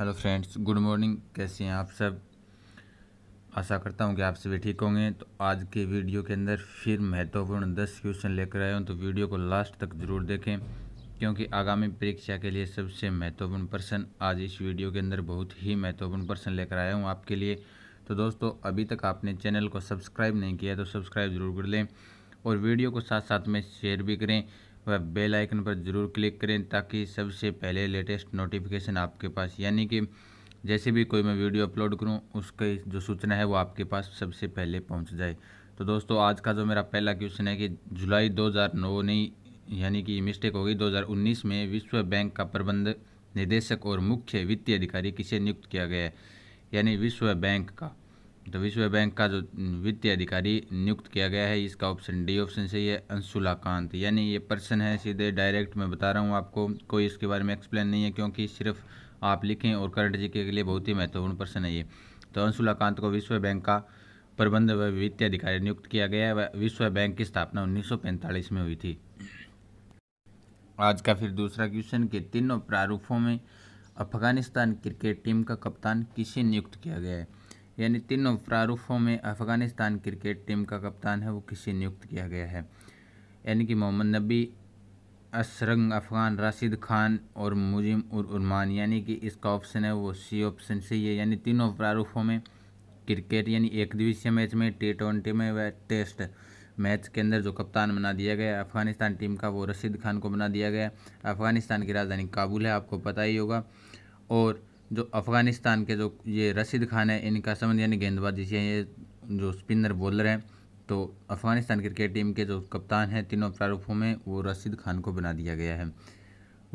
hello friends good morning कैसे हैं आप सब आशा करता हूं कि आप सभी ठीक होंगे तो आज के वीडियो के अंदर फिर महत्वपूर्ण दस क्वेश्चन लेकर आए हूं तो वीडियो को लास्ट तक ज़रूर देखें क्योंकि आगामी परीक्षा के लिए सबसे महत्वपूर्ण प्रश्न आज इस वीडियो के अंदर बहुत ही महत्वपूर्ण प्रश्न लेकर आया हूँ आपके लिए तो दोस्तों अभी तक आपने चैनल को सब्सक्राइब नहीं किया तो सब्सक्राइब ज़रूर कर लें और वीडियो को साथ साथ में शेयर भी करें वह बेल आइकन पर ज़रूर क्लिक करें ताकि सबसे पहले लेटेस्ट नोटिफिकेशन आपके पास यानी कि जैसे भी कोई मैं वीडियो अपलोड करूं उसकी जो सूचना है वो आपके पास सबसे पहले पहुंच जाए तो दोस्तों आज का जो मेरा पहला क्वेश्चन है कि जुलाई 2009 नहीं यानी कि मिस्टेक हो गई 2019 में विश्व बैंक का प्रबंध निदेशक और मुख्य वित्तीय अधिकारी किसे नियुक्त किया गया है यानी विश्व बैंक का तो विश्व बैंक का जो वित्तीय अधिकारी नियुक्त किया गया है इसका ऑप्शन डी ऑप्शन सही है अंशुला कांत यानी ये पर्सन है सीधे डायरेक्ट मैं बता रहा हूँ आपको कोई इसके बारे में एक्सप्लेन नहीं है क्योंकि सिर्फ आप लिखें और करंट जी के लिए बहुत ही महत्वपूर्ण पर्सन है ये तो अंशुला कांत को विश्व बैंक का प्रबंध व वित्तीय अधिकारी नियुक्त किया गया है विश्व बैंक की स्थापना उन्नीस में हुई थी आज का फिर दूसरा क्वेश्चन के तीनों प्रारूपों में अफगानिस्तान क्रिकेट टीम का कप्तान किसे नियुक्त किया गया है यानी तीनों प्रारूफों में अफ़गानिस्तान क्रिकेट टीम का कप्तान है वो किसे नियुक्त किया गया है यानी कि मोहम्मद नबी असरंग अफ़गान राशिद खान और मुजिम उरमान यानी कि इसका ऑप्शन है वो सी ऑप्शन सही है यानी तीनों प्रारूफों में क्रिकेट यानी एक दिवसीय मैच में टी ट्वेंटी में व टेस्ट मैच के अंदर जो कप्तान बना दिया गया अफ़गानिस्तान टीम का वो रशीद खान को बना दिया गया अफ़गानिस्तान की राजधानी काबुल है आपको पता ही होगा और जो अफ़गानिस्तान के जो ये रशीद खान है इनका संबंध यानी गेंदबाज जिसे ये जो स्पिनर बॉलर हैं तो अफ़गानिस्तान क्रिकेट टीम के जो कप्तान हैं तीनों प्रारूपों में वो रशीद खान को बना दिया गया है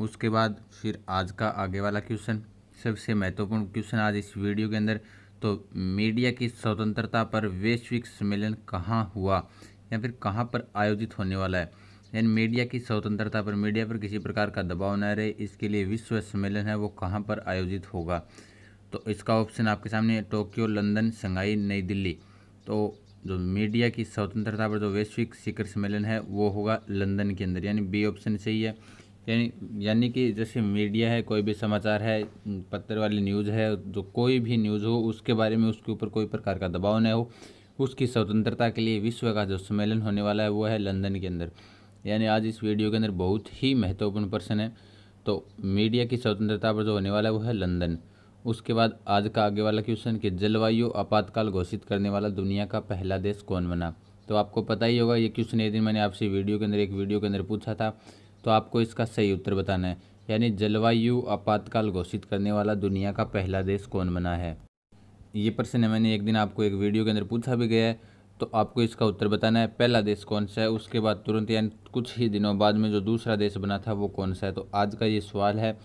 उसके बाद फिर आज का आगे वाला क्वेश्चन सबसे महत्वपूर्ण क्वेश्चन आज इस वीडियो के अंदर तो मीडिया की स्वतंत्रता पर वैश्विक सम्मेलन कहाँ हुआ या फिर कहाँ पर आयोजित होने वाला है यानी मीडिया की स्वतंत्रता पर मीडिया पर किसी प्रकार का दबाव न रहे इसके लिए विश्व सम्मेलन है वो कहाँ पर आयोजित होगा तो इसका ऑप्शन आपके सामने टोक्यो लंदन शंघाई नई दिल्ली तो जो मीडिया की स्वतंत्रता पर जो वैश्विक शिखर सम्मेलन है वो होगा लंदन के अंदर यानी बी ऑप्शन सही है यानी यानी कि जैसे मीडिया है कोई भी समाचार है पत्थर वाली न्यूज़ है जो कोई भी न्यूज़ हो उसके बारे में उसके ऊपर कोई प्रकार का दबाव न हो उसकी स्वतंत्रता के लिए विश्व का जो सम्मेलन होने वाला है वो है लंदन के अंदर यानी आज इस वीडियो के अंदर बहुत ही महत्वपूर्ण प्रश्न है तो मीडिया की स्वतंत्रता पर जो होने वाला है वो है लंदन उसके बाद आज का आगे वाला क्वेश्चन कि जलवायु आपातकाल घोषित करने वाला दुनिया का पहला देश कौन बना तो आपको पता ही होगा ये क्वेश्चन ये दिन मैंने आपसे वीडियो के अंदर एक वीडियो के अंदर पूछा था तो आपको इसका सही उत्तर बताना है यानी जलवायु आपातकाल घोषित करने वाला दुनिया का पहला देश कौन बना है ये प्रश्न मैंने एक दिन आपको एक वीडियो के अंदर पूछा भी गया है तो आपको इसका उत्तर बताना है पहला देश कौन सा है उसके बाद तुरंत यानी कुछ ही दिनों बाद में जो दूसरा देश बना था वो कौन सा है तो आज का ये सवाल है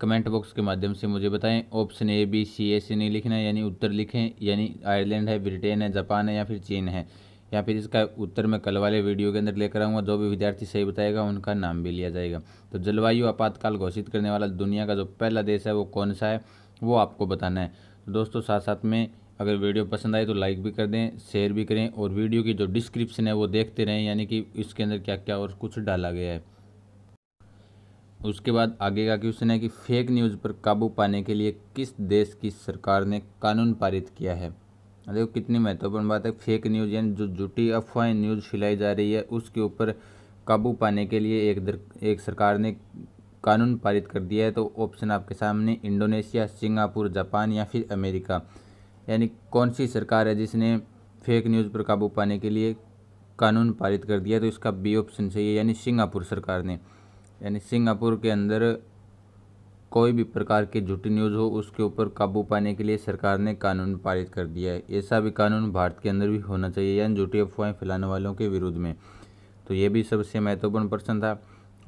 कमेंट बॉक्स के माध्यम से मुझे बताएं ऑप्शन ए बी सी ए सी नहीं लिखना है यानी उत्तर लिखें यानी आयरलैंड है ब्रिटेन है जापान है या फिर चीन है या फिर इसका उत्तर मैं कल वाले वीडियो के अंदर लेकर आऊँगा जो भी विद्यार्थी सही बताएगा उनका नाम भी लिया जाएगा तो जलवायु आपातकाल घोषित करने वाला दुनिया का जो पहला देश है वो कौन सा है वो आपको बताना है दोस्तों साथ साथ में अगर वीडियो पसंद आए तो लाइक भी कर दें शेयर भी करें और वीडियो की जो डिस्क्रिप्शन है वो देखते रहें यानी कि इसके अंदर क्या क्या और कुछ डाला गया है उसके बाद आगे का क्वेश्चन है कि फेक न्यूज़ पर काबू पाने के लिए किस देश की सरकार ने कानून पारित किया है देखो कितनी महत्वपूर्ण बात है फेक न्यूज़ यानी जो झूठी अफवाहें न्यूज़ फैलाई जा रही है उसके ऊपर काबू पाने के लिए एक दर, एक सरकार ने कानून पारित कर दिया है तो ऑप्शन आपके सामने इंडोनेशिया सिंगापुर जापान या फिर अमेरिका यानी कौन सी सरकार है जिसने फेक न्यूज़ पर काबू पाने के लिए कानून पारित कर दिया तो इसका बी ऑप्शन सही है यानी सिंगापुर सरकार ने यानी सिंगापुर के अंदर कोई भी प्रकार की झूठी न्यूज़ हो उसके ऊपर काबू पाने के लिए सरकार ने कानून पारित कर दिया है ऐसा भी कानून भारत के अंदर भी होना चाहिए यानी झूठी अफवाहें फैलाने वालों के विरुद्ध में तो ये भी सबसे महत्वपूर्ण प्रश्न था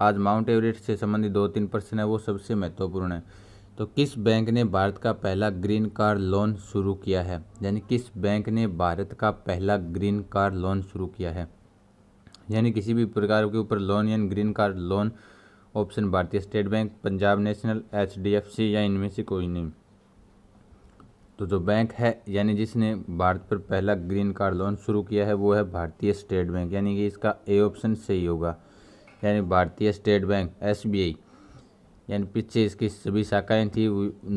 आज माउंट एवरेस्ट से संबंधित दो तीन प्रश्न है वो सबसे महत्वपूर्ण है तो किस बैंक ने भारत का पहला ग्रीन कार लोन शुरू किया है यानी किस बैंक ने भारत का पहला ग्रीन कार लोन शुरू किया है यानी किसी भी प्रकार के ऊपर लोन यानी ग्रीन कार लोन ऑप्शन भारतीय state bank Punjab national H या इनमें से कोई नहीं तो जो बैंक है यानी जिसने भारत पर पहला ग्रीन कार्ड लोन शुरू किया है वो है भारतीय स्टेट बैंक यानी कि इसका ए ऑप्शन सही होगा यानी भारतीय स्टेट बैंक आई यानी पीछे इसकी सभी शाखाएं थी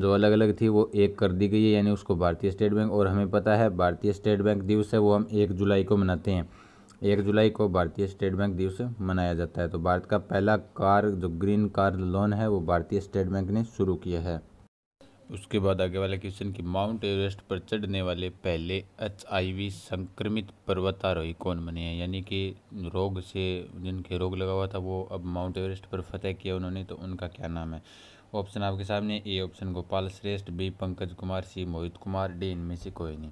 जो अलग अलग थी वो एक कर दी गई है यानी उसको भारतीय स्टेट बैंक और हमें पता है भारतीय स्टेट बैंक दिवस है वो हम एक जुलाई को मनाते हैं एक जुलाई को भारतीय स्टेट बैंक दिवस मनाया जाता है तो भारत का पहला कार जो ग्रीन कार लोन है वो भारतीय स्टेट बैंक ने शुरू किया है उसके बाद आगे वाला क्वेश्चन कि माउंट एवरेस्ट पर चढ़ने वाले पहले एच संक्रमित पर्वतारोही कौन बने हैं यानी कि रोग से जिनके रोग लगा हुआ था वो अब माउंट एवरेस्ट पर फतेह किया उन्होंने तो उनका क्या नाम है ऑप्शन आपके सामने ए option Gopal Shrestha B Pankaj Kumar C Mohit Kumar D इनमें से कोई नहीं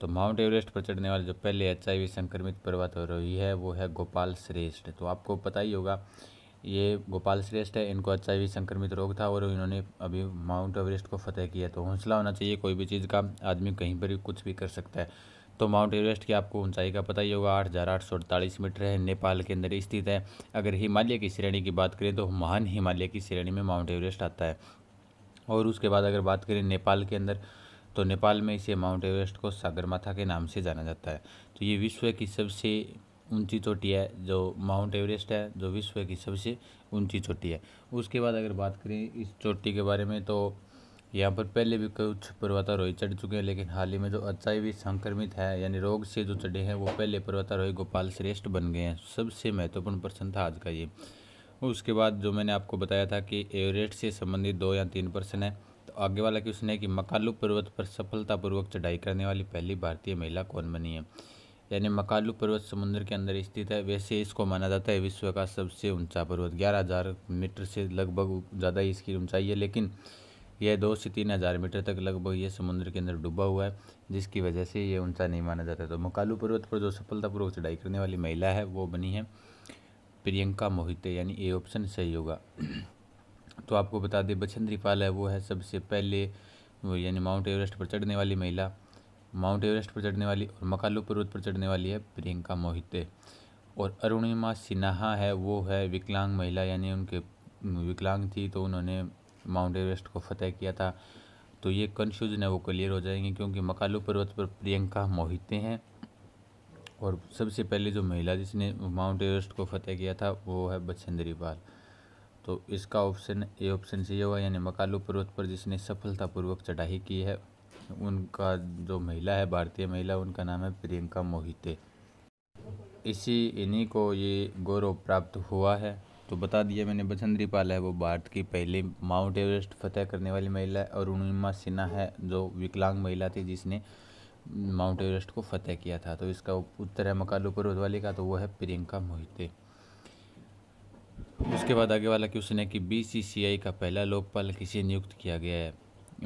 तो माउंट एवरेस्ट पर चढ़ने वाले जो पहले एच संक्रमित पर्वतारोही है वो है गोपाल श्रेष्ठ तो आपको पता ही होगा ये गोपाल श्रेष्ठ है इनको अच्छा भी संक्रमित रोग था और इन्होंने अभी माउंट एवरेस्ट को फतेह किया तो हौसला होना चाहिए कोई भी चीज़ का आदमी कहीं पर भी कुछ भी कर सकता है तो माउंट एवरेस्ट की आपको ऊंचाई का पता ही होगा आठ हज़ार आठ सौ अड़तालीस मीटर है नेपाल के अंदर स्थित है अगर हिमालय की श्रेणी की बात करें तो महान हिमालय की श्रेणी में माउंट एवरेस्ट आता है और उसके बाद अगर बात करें नेपाल के अंदर तो नेपाल में इसे माउंट एवरेस्ट को सागरमाथा के नाम से जाना जाता है तो ये विश्व की सबसे ऊंची चोटी है जो माउंट एवरेस्ट है जो विश्व की सबसे ऊंची चोटी है उसके बाद अगर बात करें इस चोटी के बारे में तो यहाँ पर पहले भी कुछ पर्वतारोही चढ़ चुके हैं लेकिन हाल ही में जो अच्छाई भी संक्रमित है यानी रोग से जो चढ़े हैं वो पहले पर्वतारोही गोपाल श्रेष्ठ बन गए हैं सबसे महत्वपूर्ण प्रश्न था आज का ये उसके बाद जो मैंने आपको बताया था कि एवरेस्ट से संबंधित दो या तीन प्रश्न है तो आगे वाला क्वेश्चन है कि मकालू पर्वत पर सफलतापूर्वक चढ़ाई करने वाली पहली भारतीय महिला कौन बनी है यानी मकालू पर्वत समुद्र के अंदर स्थित है वैसे इसको माना जाता है विश्व का सबसे ऊंचा पर्वत ग्यारह हज़ार मीटर से लगभग ज़्यादा ही इसकी ऊंचाई है लेकिन यह दो से तीन हज़ार मीटर तक लगभग ये समुद्र के अंदर डूबा हुआ है जिसकी वजह से ये ऊंचा नहीं माना जाता तो मकालू पर्वत पर जो सफलतापूर्वक चढ़ाई करने वाली महिला है वो बनी है प्रियंका मोहिते यानी ए ऑप्शन सही होगा तो आपको बता दें बछेंद्री पाल है वो है सबसे पहले यानी माउंट एवरेस्ट पर चढ़ने वाली महिला माउंट एवरेस्ट पर चढ़ने वाली और मकालू पर्वत पर चढ़ने वाली है प्रियंका मोहिते और अरुणिमा सिन्हा है वो है विकलांग महिला यानी उनके विकलांग थी तो उन्होंने माउंट एवरेस्ट को फतेह किया था तो ये कन्फ्यूजन है वो क्लियर हो जाएंगे क्योंकि मकालू पर्वत पर प्रियंका मोहिते हैं और सबसे पहले जो महिला जिसने माउंट एवरेस्ट को फतेह किया था वो है बछेंद्री पाल तो इसका ऑप्शन ए ऑप्शन सही हुआ यानी मकालू पर्वत पर जिसने सफलतापूर्वक चढ़ाई की है उनका जो महिला है भारतीय महिला उनका नाम है प्रियंका मोहिते इसी इन्हीं को ये गौरव प्राप्त हुआ है तो बता दिया मैंने बसंतरी पाल है वो भारत की पहली माउंट एवरेस्ट फतह करने वाली महिला है और उन्मा सिन्हा है जो विकलांग महिला थी जिसने माउंट एवरेस्ट को फतह किया था तो इसका उत्तर है मकालू पर्वत वाली का तो वो है प्रियंका मोहिते उसके बाद आगे वाला क्वेश्चन है कि बीसीसीआई का पहला लोकपाल किसे नियुक्त किया गया है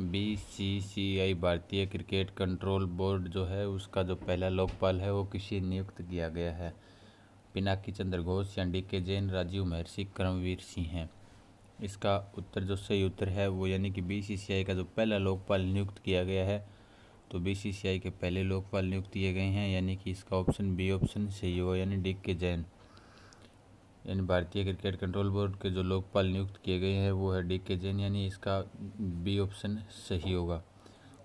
बीसीसीआई भारतीय क्रिकेट कंट्रोल बोर्ड जो है उसका जो पहला लोकपाल है वो किसी नियुक्त किया गया है पिनाकी चंद्र घोष या डी के जैन राजीव महर्षि कर्मवीर सिंह हैं इसका उत्तर जो सही उत्तर है वो यानी कि बीसीसीआई का जो पहला लोकपाल नियुक्त किया गया है तो बीसीसीआई के पहले लोकपाल नियुक्त किए गए हैं यानी कि इसका ऑप्शन बी ऑप्शन सही हो यानी डी के जैन यानी भारतीय क्रिकेट कंट्रोल बोर्ड के जो लोकपाल नियुक्त किए गए हैं वो है डी के जैन यानी इसका बी ऑप्शन सही होगा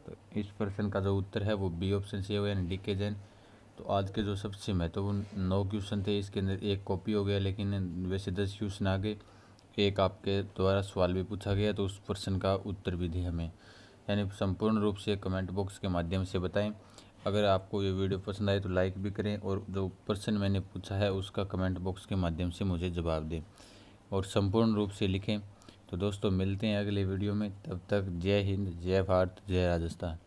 तो इस प्रश्न का जो उत्तर है वो बी ऑप्शन सही होगा यानी डी के जैन तो आज के जो सबसे महत्वपूर्ण तो नौ क्वेश्चन थे इसके अंदर एक कॉपी हो गया लेकिन वैसे दस क्वेश्चन आ गए एक आपके द्वारा सवाल भी पूछा गया तो उस प्रश्न का उत्तर भी दिया हमें यानी संपूर्ण रूप से कमेंट बॉक्स के माध्यम से बताएं अगर आपको ये वीडियो पसंद आए तो लाइक भी करें और जो प्रश्न मैंने पूछा है उसका कमेंट बॉक्स के माध्यम से मुझे जवाब दें और संपूर्ण रूप से लिखें तो दोस्तों मिलते हैं अगले वीडियो में तब तक जय हिंद जय भारत जय राजस्थान